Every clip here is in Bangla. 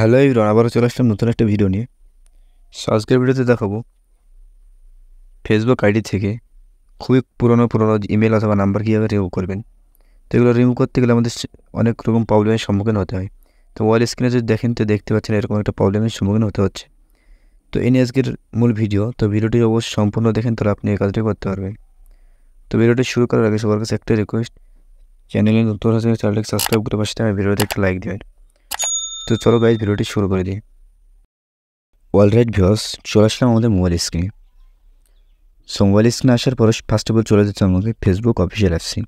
হ্যালো ইউরন আবারও চলে আসলাম নতুন একটা ভিডিও নিয়ে আজকের ভিডিওতে দেখাবো ফেসবুক আইডি থেকে খুবই পুরনো পুরনো ইমেল অথবা নাম্বার কীভাবে রিমুভ করবেন তো এগুলো রিমুভ করতে গেলে আমাদের অনেক রকম প্রবলেমের সম্মুখীন হতে হয় তো ওয়াল স্ক্রিনে যদি দেখেন তো দেখতে পাচ্ছেন এরকম একটা প্রবলেমের সম্মুখীন হতে হচ্ছে তো এনে আজকের মূল ভিডিও তো ভিডিওটি অবশ্যই সম্পূর্ণ দেখেন তাহলে আপনি এই কাজটি করতে পারবেন তো ভিডিওটি শুরু করার আগে সবার কাছে একটা রিকোয়েস্ট চ্যানেলে নতুন আছে চ্যানেলটাকে সাবস্ক্রাইব করে পাশে আমি ভিডিওতে একটা লাইক দেবেন তো চলো গাইজ ভিডিওটি শুরু করে দিই রাইট ভিওস চলে আসলাম আমাদের মোবাইল স্ক্রিনে সো মোবাইল স্ক্রিনে আসার পর ফার্স্ট অফ অল চলে যেতে আমাকে ফেসবুক অফিসিয়াল অ্যাপসে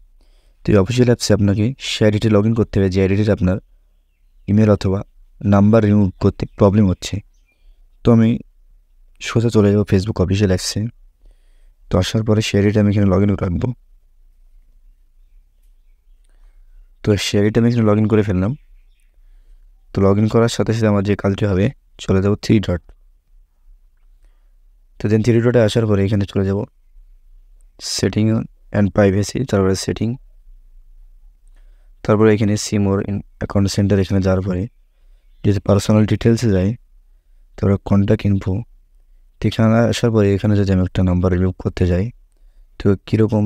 তো এই অফিসিয়াল অ্যাপসে আপনাকে শেয়ার ডিটে লগ ইন করতে হবে যে আইডিটির আপনার ইমেল অথবা নাম্বার রিমুভ করতে প্রবলেম হচ্ছে তো আমি সোজা চলে যাবো ফেসবুক অফিসিয়াল অ্যাপসে তো আসার পরে শেয়ার ডিটে আমি এখানে লগ ইন রাখবো তো শেয়ারিটা আমি এখানে লগ ইন করে ফেললাম তো লগ ইন করার সাথে সাথে আমার যে কাজটি হবে চলে যাব থ্রি ডট তো দেন থ্রি ডটে আসার পরে এখানে চলে যাব সেটিং অ্যান্ড প্রাইভেসি তারপরে সেটিং তারপরে এখানে সিম ওর অ্যাকাউন্ট সেন্টার এখানে যাওয়ার পরে যদি পার্সোনাল ডিটেলসে যাই তারপরে কন্ট্যাক্ট ইনফো ঠিকানা আসার পরে এখানে যদি আমি একটা নাম্বার রিমুভ করতে যাই তো কীরকম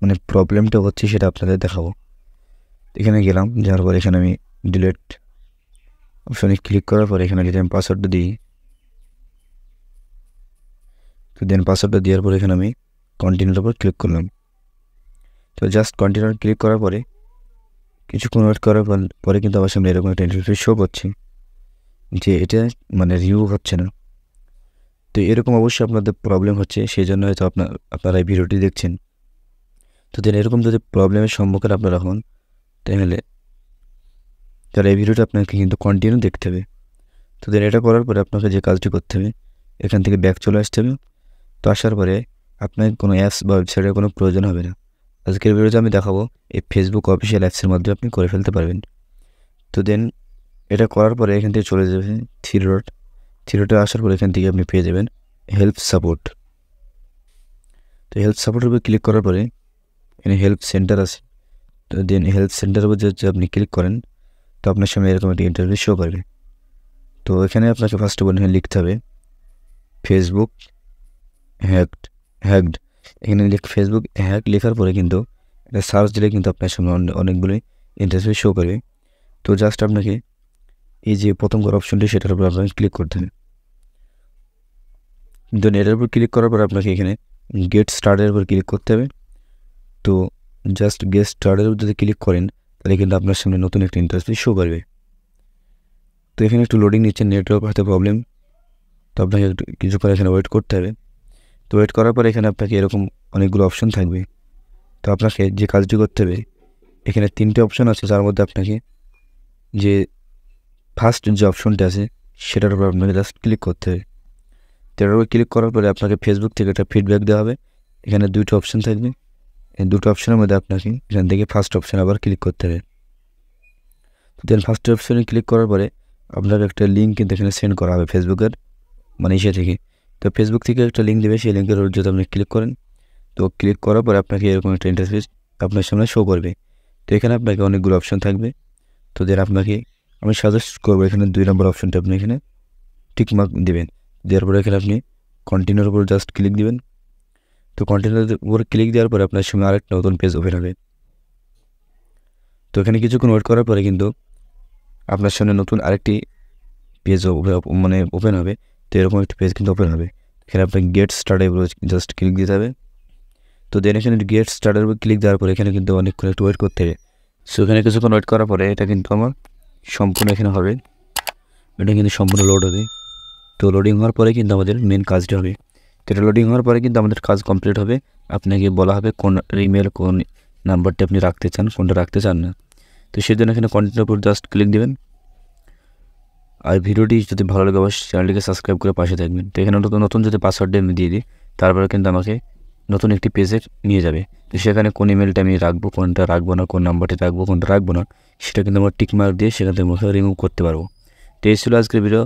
মানে প্রবলেমটা হচ্ছে সেটা আপনাদের দেখাবো এখানে গেলাম যাওয়ার পরে এখানে আমি ডিলেট অপশনে ক্লিক করার পর এখানে যদি আমি পাসওয়ার্ডটা দিই তো দেন পাসওয়ার্ডটা দেওয়ার পর এখানে আমি কন্টিনিউর উপর ক্লিক করলাম তো জাস্ট কন্টিনিউর ক্লিক করার পরে কিছুক্ষণ ওয়েট করার পরে কিন্তু আমার সামনে এরকম একটা ইন্টারফেস শো করছে যে এটা মানে রিউ হচ্ছে না তো এরকম অবশ্যই আপনাদের প্রবলেম হচ্ছে সেই জন্য হয়তো আপনার আপনারা এই ভিডিওটি দেখছেন তো দেন এরকম যদি প্রবলেমের সম্মুখীন আপনারা হন তাহলে তাহলে এই ভিডিওটা আপনাকে কিন্তু কন্টিনিউ দেখতে হবে তো দেন এটা করার পরে আপনাকে যে কাজটি করতে হবে এখান থেকে ব্যাক চলে আসতে হবে তো আসার পরে আপনার কোনো অ্যাপস বা ওয়েবসাইটের কোনো প্রয়োজন হবে না আজকের ভিডিওতে আমি দেখাবো এই ফেসবুক অফিসিয়াল অ্যাপসের মাধ্যমে আপনি করে ফেলতে পারবেন তো দেন এটা করার পরে এখান থেকে চলে যাবে থ্রি রোড থ্রি রোডে আসার পরে এখান থেকে আপনি পেয়ে যাবেন হেল্প সাপোর্ট তো হেল্প সাপোর্টের উপর ক্লিক করার পরে এখানে হেল্প সেন্টার আছে তো দেন হেল্প সেন্টারের উপর যে আপনি ক্লিক করেন তো আপনার সামনে এরকম একটি ইন্টারভিউ শো করবে তো এখানে আপনাকে ফার্স্ট অফ অল লিখতে হবে ফেসবুক হ্যাকড হ্যাকড এখানে লিখ ফেসবুক হ্যাক লেখার পরে কিন্তু এটা সার্চ দিলে কিন্তু আপনার সামনে অনেকগুলোই ইন্টারভিউ শো করবে তো জাস্ট আপনাকে এই যে প্রথম ঘর অপশনটি সেটার উপর আপনাকে ক্লিক করতে হবে দেন এটার উপর ক্লিক করার পর আপনাকে এখানে গেট স্টার্টের উপর ক্লিক করতে হবে তো জাস্ট গেট স্টার্টের উপর যদি ক্লিক করেন তাহলে কিন্তু আপনার সামনে নতুন একটা ইন্টারফেস শো করবে তো এখানে একটু লোডিং নিচ্ছে নেটওয়ার্ক হয়তো প্রবলেম তো আপনাকে একটু কিছুক্ষণ এখানে ওয়েট করতে হবে তো ওয়েট করার পর এখানে আপনাকে এরকম অনেকগুলো অপশন থাকবে তো আপনাকে যে কাজটি করতে হবে এখানে তিনটে অপশন আছে যার মধ্যে আপনাকে যে ফার্স্ট যে অপশনটি আছে সেটার উপর আপনাকে জাস্ট ক্লিক করতে হবে সেটার উপর ক্লিক করার পরে আপনাকে ফেসবুক থেকে একটা ফিডব্যাক দেওয়া হবে এখানে দুইটা অপশন থাকবে এই দুটো অপশনের মধ্যে আপনাকে এখান থেকে ফার্স্ট অপশন আবার ক্লিক করতে হবে দেন ফার্স্ট অপশনে ক্লিক করার পরে আপনার একটা লিঙ্ক কিন্তু এখানে সেন্ড করা হবে ফেসবুকের মানে ইসে থেকে তো ফেসবুক থেকে একটা লিঙ্ক দেবে সেই লিঙ্কের উপর যদি আপনি ক্লিক করেন তো ক্লিক করার পরে আপনাকে এরকম একটা ইন্টারফেস আপনার সামনে শো করবে তো এখানে আপনাকে অনেকগুলো অপশন থাকবে তো দেন আপনাকে আমি সাজেস্ট করবো এখানে দুই নম্বর অপশনটা আপনি এখানে টিকমার্ক দেবেন দেওয়ার পরে এখানে আপনি কন্টিনিউর উপর জাস্ট ক্লিক দেবেন তো কন্টেন্টের উপরে ক্লিক দেওয়ার পরে আপনার সামনে আরেকটা নতুন পেজ ওপেন হবে তো এখানে কিছুক্ষণ ওয়েট করার পরে কিন্তু আপনার সামনে নতুন আরেকটি পেজ মানে ওপেন হবে তো এরকম একটি পেজ কিন্তু ওপেন হবে এখানে আপনার গেট স্টার্টের উপরে জাস্ট ক্লিক দিতে হবে তো দেন এখানে গেট স্টার্টের উপর ক্লিক দেওয়ার পরে এখানে কিন্তু অনেকক্ষণ একটু ওয়েট করতে হবে সো এখানে কিছুক্ষণ ওয়েট করার পরে এটা কিন্তু আমার সম্পূর্ণ এখানে হবে এটা কিন্তু সম্পূর্ণ লোড হবে তো লোডিং হওয়ার পরে কিন্তু আমাদের মেন কাজটা হবে এটা লোডিং হওয়ার পরে কিন্তু আমাদের কাজ কমপ্লিট হবে আপনাকে বলা হবে কোন ইমেল কোন নাম্বারটি আপনি রাখতে চান কোনটা রাখতে চান না তো জন্য এখানে কন্টেন্টের উপর জাস্ট ক্লিক দেবেন আর ভিডিওটি যদি ভালো লাগে অবশ্যই চ্যানেলটিকে সাবস্ক্রাইব করে পাশে থাকবেন তো এখানে নতুন নতুন যদি পাসওয়ার্ডটা আমি দিয়ে দিই তারপরে কিন্তু আমাকে নতুন একটি পেজে নিয়ে যাবে তো সেখানে কোন ইমেলটা আমি রাখবো কোনটা রাখবো না কোন নাম্বারটি রাখবো কোনটা রাখবো না সেটা কিন্তু আমরা টিকমার্ক দিয়ে সেখান থেকে মুখে রিমুভ করতে পারবো তো এই ছিল আজকের ভিডিও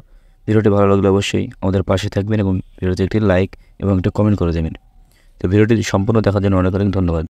ভিডিওটি ভালো লাগলে অবশ্যই আমাদের পাশে থাকবেন এবং ভিডিওতে একটি লাইক এবং একটা কমেন্ট করে দেবেন তো ভিডিওটি সম্পূর্ণ দেখার জন্য অনেক অনেক ধন্যবাদ